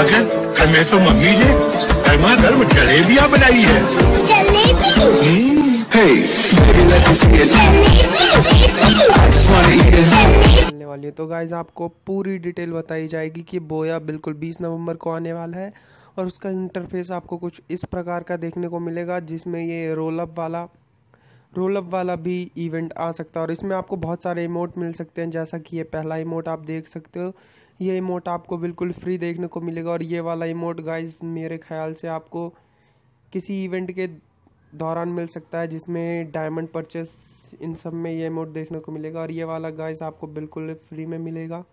मगर हमें तो मम्मी ने गर्मा गर्म जलेबिया बनाई हम्म, है वाली तो गाइज आपको पूरी डिटेल बताई जाएगी कि बोया बिल्कुल 20 नवंबर को आने वाला है और उसका इंटरफेस आपको कुछ इस प्रकार का देखने को मिलेगा जिसमें ये रोल अप वाला रोल अप वाला भी इवेंट आ सकता है और इसमें आपको बहुत सारे इमोट मिल सकते हैं जैसा कि ये पहला इमोट आप देख सकते हो ये इमोट आपको बिल्कुल फ्री देखने को मिलेगा और ये वाला इमोट गाइज मेरे ख्याल से आपको किसी इवेंट के दौरान मिल सकता है जिसमें डायमंड परचेस इन सब में ये इमोट देखने को मिलेगा और ये वाला गाइज आपको बिल्कुल फ्री में मिलेगा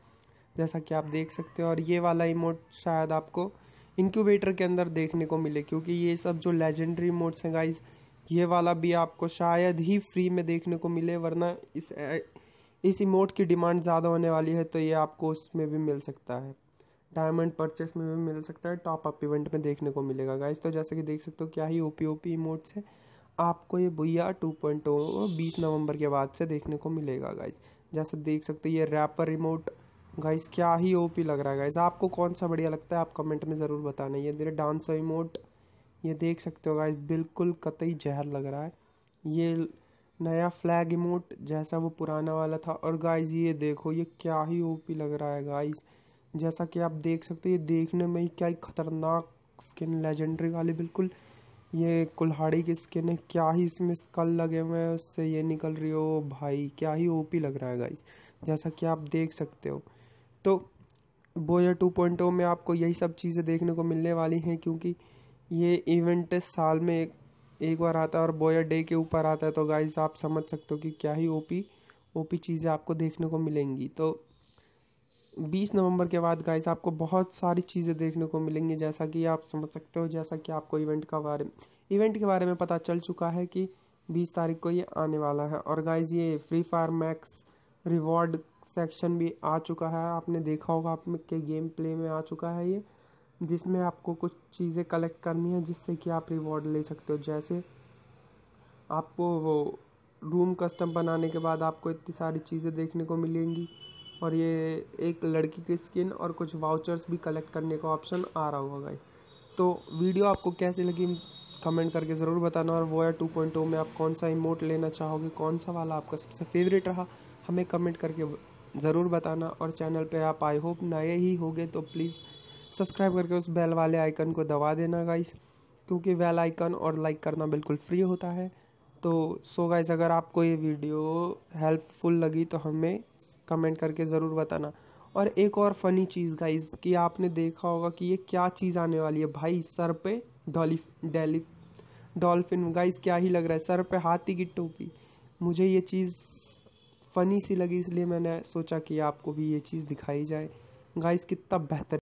जैसा कि आप देख सकते हो और ये वाला इमोट शायद आपको इंक्यूबेटर के अंदर देखने को मिले क्योंकि ये सब जो लेजेंडरी इमोट्स हैं गाइज ये वाला भी आपको शायद ही फ्री में देखने को मिले वरना इस इस इमोट की डिमांड ज़्यादा होने वाली है तो ये आपको उसमें भी मिल सकता है डायमंड परचेस में भी मिल सकता है टॉप अप इवेंट में देखने को मिलेगा गाइस तो जैसे कि देख सकते हो क्या ही ओपी ओपी इमोट्स है आपको ये भैया टू पॉइंट बीस नवंबर के बाद से देखने को मिलेगा गाइस जैसे देख सकते हो ये रैपर रिमोट गाइस क्या ही ओपी लग रहा है गाइस आपको कौन सा बढ़िया लगता है आप कमेंट में ज़रूर बताना ये धीरे डांसर इमोट ये देख सकते हो गाइस बिल्कुल कतई जहर लग रहा है ये नया फ्लैग इमोट जैसा वो पुराना वाला था और गाइज ये देखो ये क्या ही ओपी लग रहा है गाइज जैसा कि आप देख सकते हो ये देखने में ही क्या ही खतरनाक स्किन लेजेंडरी वाली बिल्कुल ये कुल्हाड़ी की स्किन है क्या ही इसमें स्कल लगे हुए हैं उससे ये निकल रही हो भाई क्या ही ओपी लग रहा है गाइज जैसा कि आप देख सकते हो तो बोया टू पॉइंट में आपको यही सब चीज़ें देखने को मिलने वाली हैं क्योंकि ये इवेंट साल में एक एक बार आता है और बॉयर डे के ऊपर आता है तो गाइज आप समझ सकते हो कि क्या ही ओपी ओपी चीज़ें आपको देखने को मिलेंगी तो 20 नवंबर के बाद गाइस आपको बहुत सारी चीज़ें देखने को मिलेंगी जैसा कि आप समझ सकते हो जैसा कि आपको इवेंट का बारे इवेंट के बारे में पता चल चुका है कि 20 तारीख को ये आने वाला है और गाइस ये free fire max reward section भी आ चुका है आपने देखा होगा आपके गेम प्ले में आ चुका है ये जिसमें आपको कुछ चीज़ें कलेक्ट करनी है जिससे कि आप रिवॉर्ड ले सकते हो जैसे आपको वो रूम कस्टम बनाने के बाद आपको इतनी सारी चीज़ें देखने को मिलेंगी और ये एक लड़की की स्किन और कुछ वाउचर्स भी कलेक्ट करने का ऑप्शन आ रहा होगा गाइस तो वीडियो आपको कैसी लगी कमेंट करके ज़रूर बताना और वो या टू पॉइंट में आप कौन सा इमोट लेना चाहोगे कौन सा वाला आपका सबसे फेवरेट रहा हमें कमेंट करके ज़रूर बताना और चैनल पे आप आई होप नए ही होगे तो प्लीज़ सब्सक्राइब करके उस बेल वाले आइकन को दबा देना गाइस क्योंकि बेल आइकन और लाइक करना बिल्कुल फ्री होता है तो सो गाइस अगर आपको ये वीडियो हेल्पफुल लगी तो हमें कमेंट करके ज़रूर बताना और एक और फनी चीज़ गाइज कि आपने देखा होगा कि ये क्या चीज़ आने वाली है भाई सर पे डॉलिफ डेली डॉल्फिन गाइज क्या ही लग रहा है सर पे हाथी की टोपी मुझे ये चीज़ फ़नी सी लगी इसलिए मैंने सोचा कि आपको भी ये चीज़ दिखाई जाए गाइस कितना बेहतर